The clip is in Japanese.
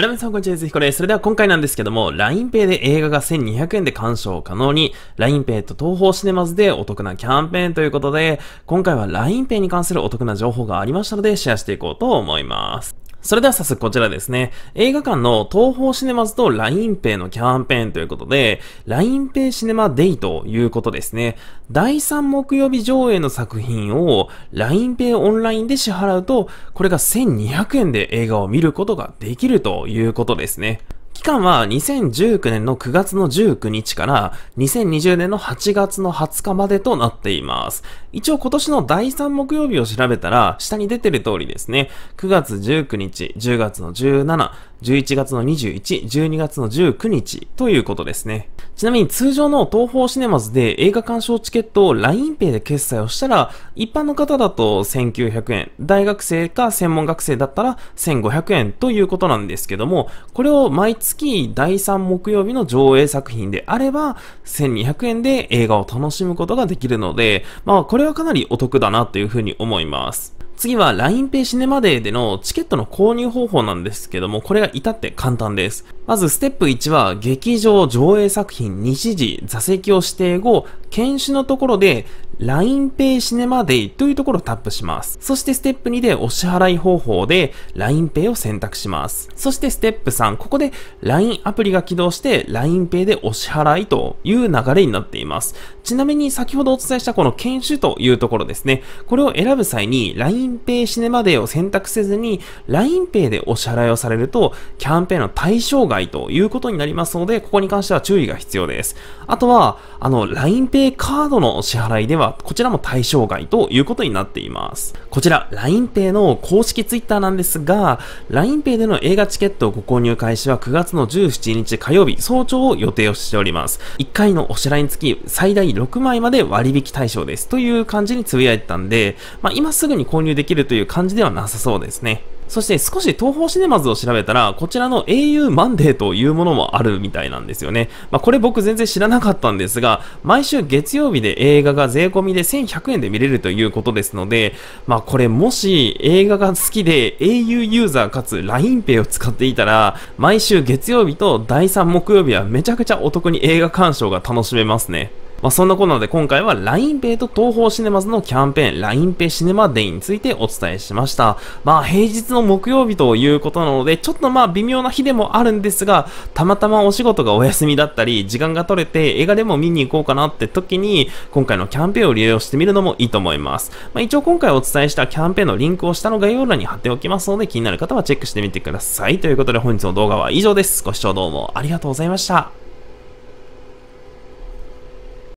はい、みさん、こんにちは。ぜひこれ。それでは今回なんですけども、LINEPay で映画が1200円で鑑賞可能に、LINEPay と東方シネマズでお得なキャンペーンということで、今回は LINEPay に関するお得な情報がありましたので、シェアしていこうと思います。それでは早速こちらですね。映画館の東宝シネマズと l i n e p a のキャンペーンということで、LINEPay シネマデイということですね。第3木曜日上映の作品を LINEPay オンラインで支払うと、これが1200円で映画を見ることができるということですね。期間は2019年の9月の19日から2020年の8月の20日までとなっています。一応今年の第3木曜日を調べたら、下に出てる通りですね。9月19日、10月の17、11月の21、12月の19日ということですね。ちなみに通常の東宝シネマズで映画鑑賞チケットを LINEPay で決済をしたら、一般の方だと1900円、大学生か専門学生だったら1500円ということなんですけども、これを毎月月第3木曜日の上映作品であれば、1200円で映画を楽しむことができるので、まあこれはかなりお得だなというふうに思います。次は LINEPay シネマデーでのチケットの購入方法なんですけども、これが至って簡単です。まずステップ1は劇場上映作品日時座席を指定後、犬種のところで LINEPay シネマデイというところをタップします。そしてステップ2でお支払い方法で LINEPay を選択します。そしてステップ3、ここで LINE アプリが起動して LINEPay でお支払いという流れになっています。ちなみに先ほどお伝えしたこの犬種というところですね。これを選ぶ際に LINEPay シネマデイを選択せずに LINEPay でお支払いをされるとキャンペーンの対象外ないということになりますので、ここに関しては注意が必要です。あとは、あの、LINEPay カードの支払いでは、こちらも対象外ということになっています。こちら、LINEPay の公式 Twitter なんですが、LINEPay での映画チケットをご購入開始は9月の17日火曜日早朝を予定をしております。1回のお支払いにつき最大6枚まで割引対象ですという感じにつぶやいてたんで、まあ、今すぐに購入できるという感じではなさそうですね。そして少し東方シネマズを調べたら、こちらの au マンデーというものもあるみたいなんですよね。まあ、これ僕全然知らなかったんですが、毎週月曜日で映画が税込みで1100円で見れるということですので、まあ、これもし映画が好きで au ユーザーかつ LINEPay を使っていたら、毎週月曜日と第3木曜日はめちゃくちゃお得に映画鑑賞が楽しめますね。まあ、そんなことなので今回は LINEPay と東方シネマズのキャンペーン LINEPay シネマデイについてお伝えしました。まあ平日の木曜日ということなのでちょっとまあ微妙な日でもあるんですがたまたまお仕事がお休みだったり時間が取れて映画でも見に行こうかなって時に今回のキャンペーンを利用してみるのもいいと思います。まあ、一応今回お伝えしたキャンペーンのリンクを下の概要欄に貼っておきますので気になる方はチェックしてみてください。ということで本日の動画は以上です。ご視聴どうもありがとうございました。